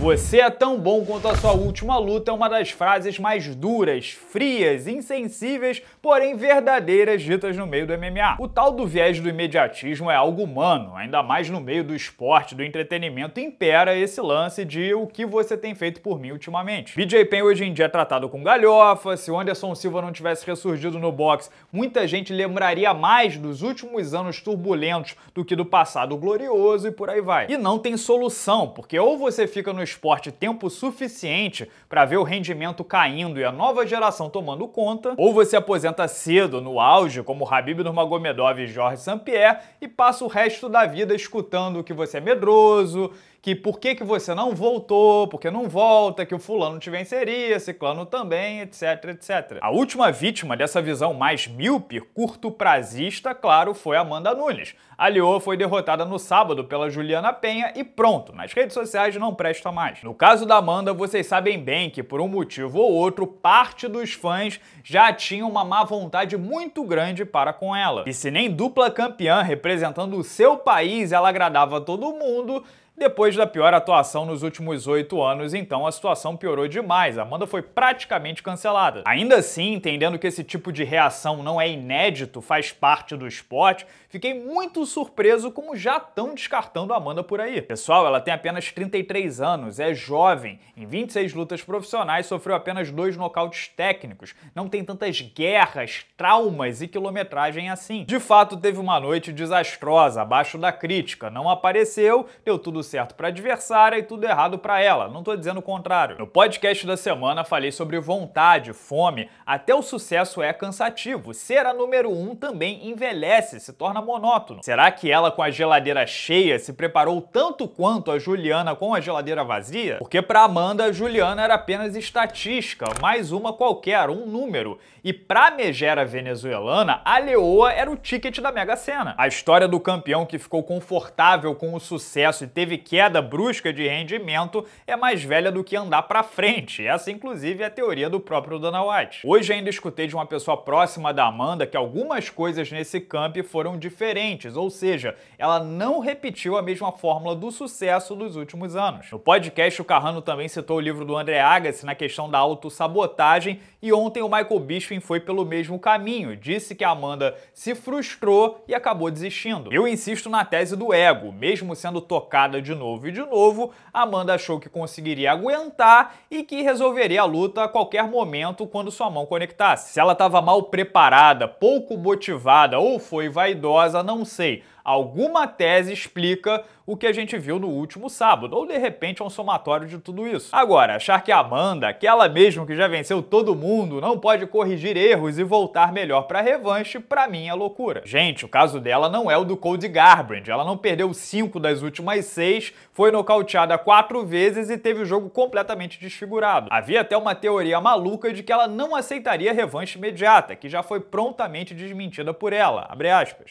Você é tão bom quanto a sua última luta é uma das frases mais duras, frias, insensíveis, porém verdadeiras ditas no meio do MMA. O tal do viés do imediatismo é algo humano, ainda mais no meio do esporte, do entretenimento, impera esse lance de o que você tem feito por mim ultimamente. BJ Penn hoje em dia é tratado com galhofa, se o Anderson Silva não tivesse ressurgido no boxe, muita gente lembraria mais dos últimos anos turbulentos do que do passado glorioso e por aí vai. E não tem solução, porque ou você fica no esporte tempo suficiente para ver o rendimento caindo e a nova geração tomando conta, ou você aposenta cedo, no auge, como Habib Nurmagomedov e Jorge Sampierre, e passa o resto da vida escutando que você é medroso, que por que, que você não voltou, porque não volta, que o fulano te venceria, ciclano também, etc, etc. A última vítima dessa visão mais míope, curto-prazista, claro, foi Amanda Nunes. A Lioa foi derrotada no sábado pela Juliana Penha e pronto, nas redes sociais não presta mais. No caso da Amanda, vocês sabem bem que por um motivo ou outro, parte dos fãs já tinha uma má vontade muito grande para com ela. E se nem dupla campeã representando o seu país ela agradava todo mundo, depois da pior atuação nos últimos oito anos, então a situação piorou demais. A Amanda foi praticamente cancelada. Ainda assim, entendendo que esse tipo de reação não é inédito, faz parte do esporte, fiquei muito surpreso como já estão descartando a Amanda por aí. Pessoal, ela tem apenas 33 anos, é jovem, em 26 lutas profissionais sofreu apenas dois nocautes técnicos, não tem tantas guerras, traumas e quilometragem assim. De fato, teve uma noite desastrosa, abaixo da crítica, não apareceu, deu tudo certo para adversária e tudo errado para ela. Não estou dizendo o contrário. No podcast da semana falei sobre vontade, fome, até o sucesso é cansativo. Ser a número um também envelhece, se torna monótono. Será que ela com a geladeira cheia se preparou tanto quanto a Juliana com a geladeira vazia? Porque para Amanda, a Juliana era apenas estatística, mais uma qualquer, um número. E para megera venezuelana, a leoa era o ticket da Mega Sena. A história do campeão que ficou confortável com o sucesso e teve queda brusca de rendimento é mais velha do que andar para frente. Essa, inclusive, é a teoria do próprio Dana White. Hoje ainda escutei de uma pessoa próxima da Amanda que algumas coisas nesse camp foram diferentes, ou seja, ela não repetiu a mesma fórmula do sucesso dos últimos anos. No podcast, o Carrano também citou o livro do André Agassi na questão da autossabotagem e ontem o Michael Bisping foi pelo mesmo caminho. Disse que a Amanda se frustrou e acabou desistindo. Eu insisto na tese do ego, mesmo sendo tocada de de novo e de novo, Amanda achou que conseguiria aguentar e que resolveria a luta a qualquer momento quando sua mão conectasse. Se ela estava mal preparada, pouco motivada ou foi vaidosa, não sei. Alguma tese explica o que a gente viu no último sábado, ou de repente é um somatório de tudo isso. Agora, achar que a Amanda, aquela mesmo que já venceu todo mundo, não pode corrigir erros e voltar melhor para revanche, para mim é loucura. Gente, o caso dela não é o do Cody Garbrandt, ela não perdeu 5 das últimas 6, foi nocauteada 4 vezes e teve o jogo completamente desfigurado. Havia até uma teoria maluca de que ela não aceitaria revanche imediata, que já foi prontamente desmentida por ela.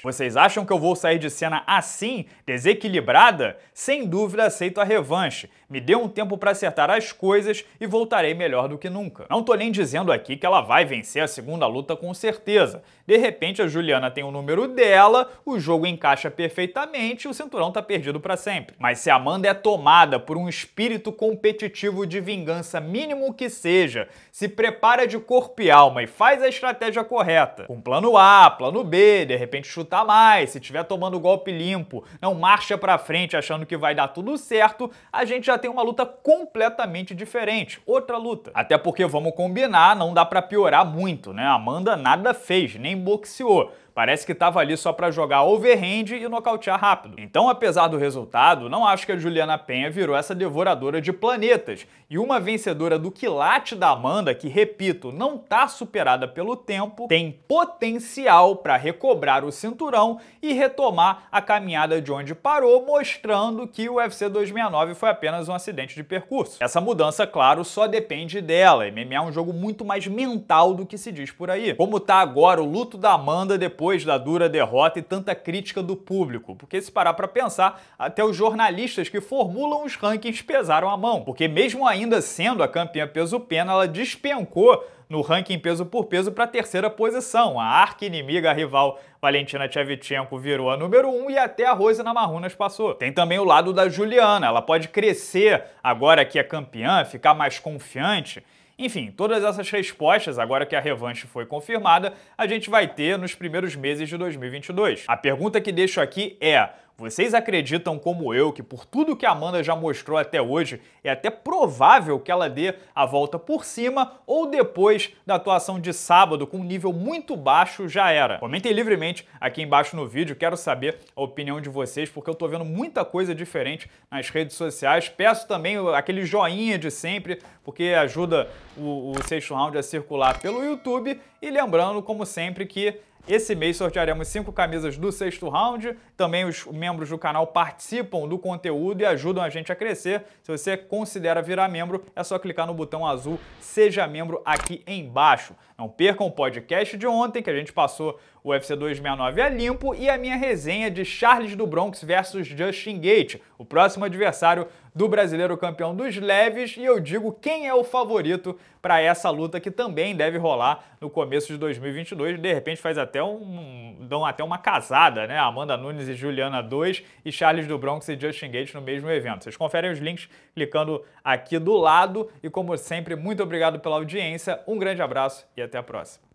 Vocês acham que eu vou sair de de cena assim, desequilibrada, sem dúvida aceito a revanche. Me dê um tempo para acertar as coisas e voltarei melhor do que nunca. Não tô nem dizendo aqui que ela vai vencer a segunda luta com certeza. De repente a Juliana tem o número dela, o jogo encaixa perfeitamente e o cinturão tá perdido para sempre. Mas se Amanda é tomada por um espírito competitivo de vingança mínimo que seja, se prepara de corpo e alma e faz a estratégia correta, com plano A, plano B, de repente chutar mais, se tiver tomando do golpe limpo, não marcha para frente achando que vai dar tudo certo, a gente já tem uma luta completamente diferente, outra luta. Até porque vamos combinar, não dá para piorar muito, né? Amanda nada fez, nem boxeou Parece que estava ali só para jogar overhand e nocautear rápido. Então, apesar do resultado, não acho que a Juliana Penha virou essa devoradora de planetas. E uma vencedora do quilate da Amanda, que, repito, não tá superada pelo tempo, tem potencial para recobrar o cinturão e retomar a caminhada de onde parou, mostrando que o UFC 269 foi apenas um acidente de percurso. Essa mudança, claro, só depende dela. MMA é um jogo muito mais mental do que se diz por aí. Como tá agora o luto da Amanda depois depois da dura derrota e tanta crítica do público, porque se parar para pensar, até os jornalistas que formulam os rankings pesaram a mão, porque mesmo ainda sendo a campeã peso-pena, ela despencou no ranking peso por peso para a terceira posição. A arqui-inimiga rival Valentina Tchevchenko virou a número 1 um, e até a Rose Namarunas passou. Tem também o lado da Juliana, ela pode crescer agora que é campeã, ficar mais confiante enfim, todas essas respostas, agora que a revanche foi confirmada, a gente vai ter nos primeiros meses de 2022. A pergunta que deixo aqui é: vocês acreditam, como eu, que por tudo que a Amanda já mostrou até hoje, é até provável que ela dê a volta por cima ou depois da atuação de sábado com um nível muito baixo já era? Comentem livremente aqui embaixo no vídeo, quero saber a opinião de vocês, porque eu tô vendo muita coisa diferente nas redes sociais. Peço também aquele joinha de sempre, porque ajuda o, o sexto round a circular pelo YouTube. E lembrando, como sempre, que esse mês sortearemos cinco camisas do sexto round. Também os membros do canal participam do conteúdo e ajudam a gente a crescer. Se você considera virar membro, é só clicar no botão azul Seja Membro aqui embaixo. Não percam o podcast de ontem, que a gente passou o UFC 269 é limpo e a minha resenha de Charles do Bronx versus Justin Gate, o próximo adversário do brasileiro campeão dos leves, e eu digo quem é o favorito para essa luta que também deve rolar no começo de 2022. De repente faz até um, dão até uma casada, né? Amanda Nunes e Juliana 2 e Charles do Bronx e Justin Gate no mesmo evento. Vocês conferem os links clicando aqui do lado e como sempre, muito obrigado pela audiência. Um grande abraço e até a próxima.